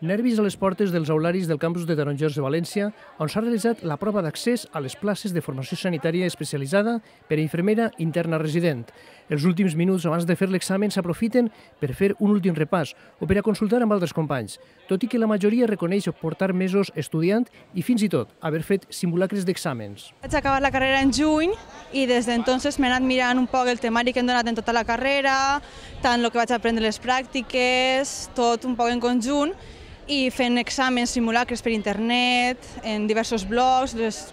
Nervis a les portes dels aularis del campus de Tarongers de València, on s'ha realitzat la prova d'accés a les places de formació sanitària especialitzada per a infermera interna resident. Els últims minuts abans de fer l'examen s'aprofiten per fer un últim repàs o per a consultar amb altres companys, tot i que la majoria reconeix portar mesos estudiant i fins i tot haver fet simulacres d'exàmens. Vaig acabar la carrera en juny i des d'entonces m'he anat mirant un poc el temari que hem donat en tota la carrera, tant el que vaig aprendre les pràctiques, tot un poc en conjunt, i fent exàmens simulacres per internet, en diversos blogs,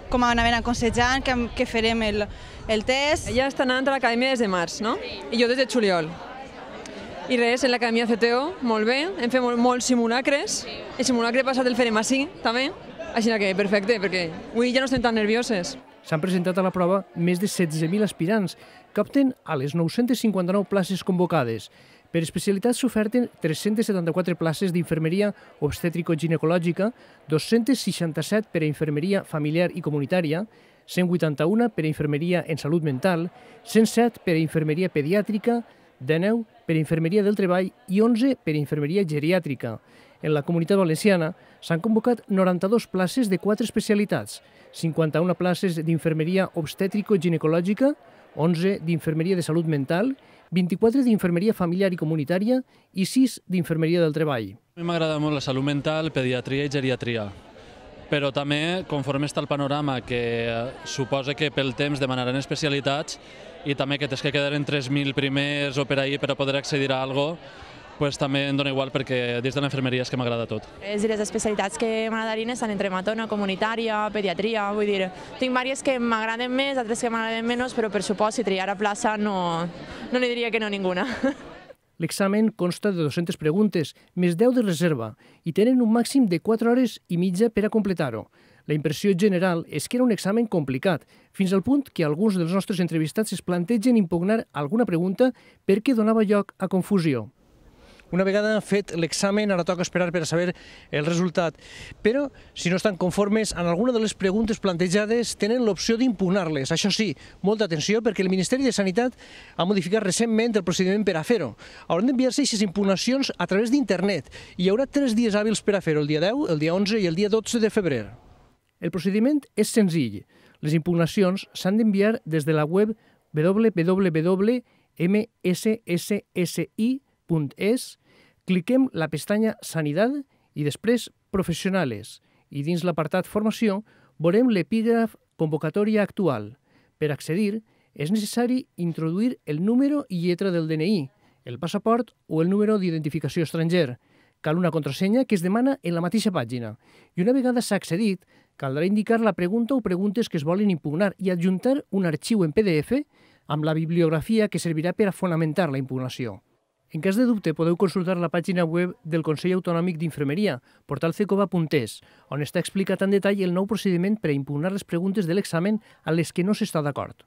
com anaven aconsejant, que, que farem el, el test. Ja està anant a l'acadèmia des de març, no? Sí. I jo des de juliol. I res, en l'acadèmia CTO, molt bé, hem fet molt, molts simulacres. Sí. El simulacre passat el farem així, també. Així que perfecte, perquè avui ja no estem tan nervioses. S'han presentat a la prova més de 16.000 aspirants, que opten a les 959 places convocades. Per especialitats s'oferten 374 places d'infermeria obstètrico-ginecològica, 267 per a infermeria familiar i comunitària, 181 per a infermeria en salut mental, 107 per a infermeria pediàtrica, 19 per a infermeria del treball i 11 per a infermeria geriàtrica. En la comunitat valenciana s'han convocat 92 places de quatre especialitats, 51 places d'infermeria obstètrico-ginecològica, 11 d'infermeria de salut mental 24 d'Infermeria Familiar i Comunitària i 6 d'Infermeria del Treball. A mi m'agrada molt la salut mental, pediatria i geriatria, però també, conforme està el panorama, que eh, suposa que pel temps demanaran especialitats i també que tens que quedar en 3.000 primers o per ahir per a poder accedir a alguna cosa, pues, també em dóna igual perquè des de l'infermeria és que m'agrada tot. És dir, les especialitats que m'agradarien estan entre matona, comunitària, pediatria, vull dir, tinc diverses que m'agraden més, altres que m'agraden menys, però per supost si triar a plaça no, no li diria que no ninguna. L'examen consta de 200 preguntes, més 10 de reserva, i tenen un màxim de 4 hores i mitja per a completar-ho. La impressió general és que era un examen complicat, fins al punt que alguns dels nostres entrevistats es plantegen impugnar alguna pregunta perquè donava lloc a confusió. Una vegada fet l'examen, ara toca esperar per a saber el resultat. Però, si no estan conformes en alguna de les preguntes plantejades, tenen l'opció d'impugnar-les. Això sí, molta atenció, perquè el Ministeri de Sanitat ha modificat recentment el procediment per a fer-ho. Hauran d'enviar-se aquestes impugnacions a través d'internet. Hi haurà tres dies hàbils per a fer-ho, el dia 10, el dia 11 i el dia 12 de febrer. El procediment és senzill. Les impugnacions s'han d'enviar des de la web www.msssi.org www.sanitat.es, cliquem la pestanya Sanitat i després Professionales i dins l'apartat Formació veurem l'epígraf Convocatòria actual. Per accedir, és necessari introduir el número i lletra del DNI, el passaport o el número d'identificació estranger. Cal una contrasenya que es demana en la mateixa pàgina i una vegada s'ha accedit, caldrà indicar la pregunta o preguntes que es volen impugnar i adjuntar un arxiu en PDF amb la bibliografia que servirà per a fonamentar la impugnació. En cas de dubte, podeu consultar la pàgina web del Consell Autonòmic d'Infermeria, portalcecova.es, on està explicat en detall el nou procediment per a impugnar les preguntes de l'examen a les que no s'està d'acord.